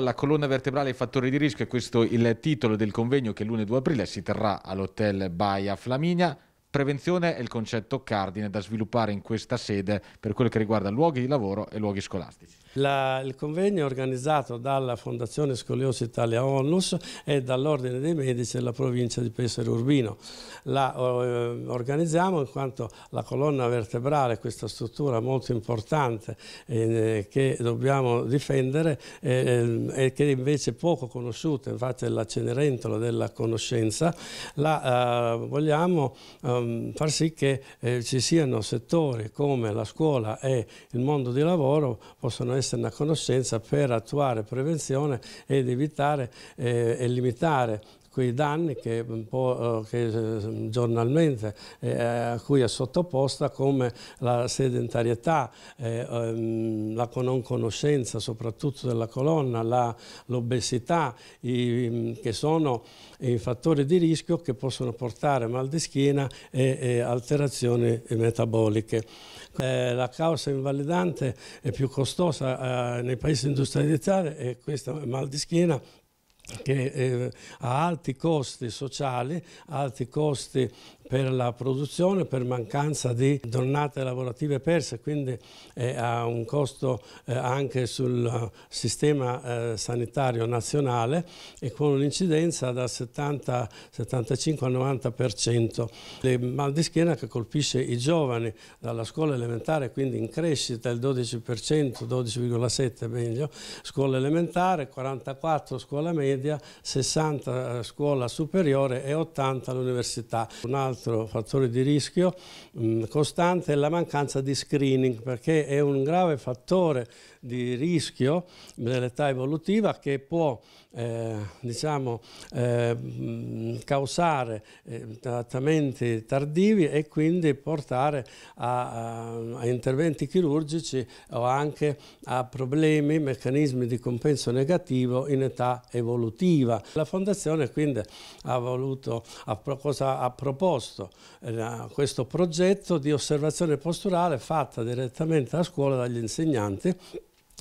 La colonna vertebrale e fattori di rischio è questo il titolo del convegno che lunedì 2 aprile si terrà all'hotel Baia Flaminia. Prevenzione è il concetto cardine da sviluppare in questa sede per quello che riguarda luoghi di lavoro e luoghi scolastici. La, il convegno è organizzato dalla Fondazione Scoliosi Italia Onlus e dall'Ordine dei Medici della provincia di Pesaro Urbino. La eh, organizziamo in quanto la colonna vertebrale, questa struttura molto importante eh, che dobbiamo difendere eh, eh, e eh, che invece è poco conosciuta, infatti è la cenerentola della conoscenza, la eh, vogliamo Ehm, far sì che eh, ci siano settori come la scuola e il mondo di lavoro possano essere una conoscenza per attuare prevenzione ed evitare eh, e limitare quei danni che, eh, che eh, giornalmente eh, a cui è sottoposta come la sedentarietà, eh, ehm, la non conoscenza soprattutto della colonna, l'obesità, mm, che sono i fattori di rischio che possono portare mal di schiena e, e alterazioni metaboliche. Eh, la causa invalidante è più costosa eh, nei paesi industrializzati e questo mal di schiena che eh, ha alti costi sociali, alti costi per la produzione, per mancanza di giornate lavorative perse, quindi eh, ha un costo eh, anche sul sistema eh, sanitario nazionale e con un'incidenza da 70, 75 al 90%. Il mal di schiena che colpisce i giovani dalla scuola elementare, quindi in crescita il 12%, 12,7% meglio, scuola elementare, 44% scuola media, media, 60 a eh, scuola superiore e 80 all'università. Un altro fattore di rischio mm, costante è la mancanza di screening perché è un grave fattore di rischio dell'età evolutiva che può eh, diciamo, eh, mm, causare eh, trattamenti tardivi e quindi portare a, a, interventi chirurgici o anche a problemi, meccanismi di compenso negativo in età evolutiva evolutiva. La Fondazione quindi ha, voluto, ha, pro, ha proposto eh, questo progetto di osservazione posturale fatta direttamente a scuola dagli insegnanti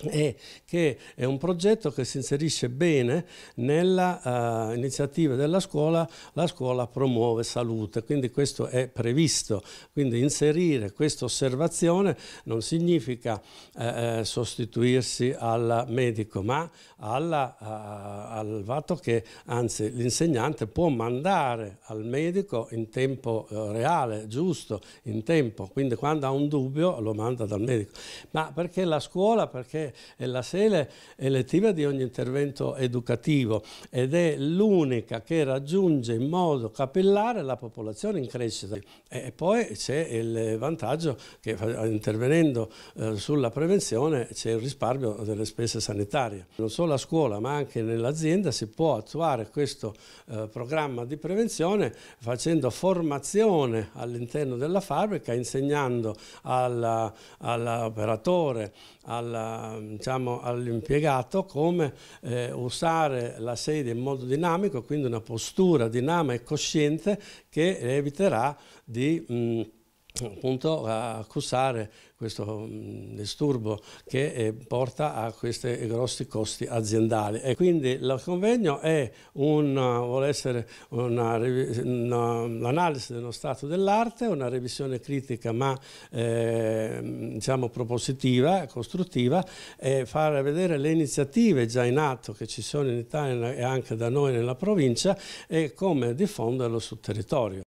e che è un progetto che si inserisce bene nell'iniziativa eh, uh, della scuola, la scuola promuove salute, quindi questo è previsto, quindi inserire questa osservazione non significa uh, sostituirsi al medico, ma alla, uh, al fatto che anzi l'insegnante può mandare al medico in tempo reale, giusto, in tempo, quindi quando ha un dubbio lo manda dal medico, ma perché la scuola, perché è la sede elettiva di ogni intervento educativo ed è l'unica che raggiunge in modo capillare la popolazione in crescita. E poi c'è il vantaggio che intervenendo eh, sulla prevenzione c'è il risparmio delle spese sanitarie. Non solo a scuola ma anche nell'azienda si può attuare questo eh, programma di prevenzione facendo formazione all'interno della fabbrica, insegnando all'operatore, alla, alla diciamo, all'impiegato come eh, usare la sedia in modo dinamico, quindi una postura dinamica e cosciente che eviterà di... Mh, appunto a accusare questo mm, disturbo che eh, porta a questi grossi costi aziendali e quindi il convegno è un, vuole essere un'analisi dello stato dell'arte, una revisione critica ma eh, diciamo propositiva, costruttiva e fare vedere le iniziative già in atto che ci sono in Italia e anche da noi nella provincia e come diffonderlo sul territorio.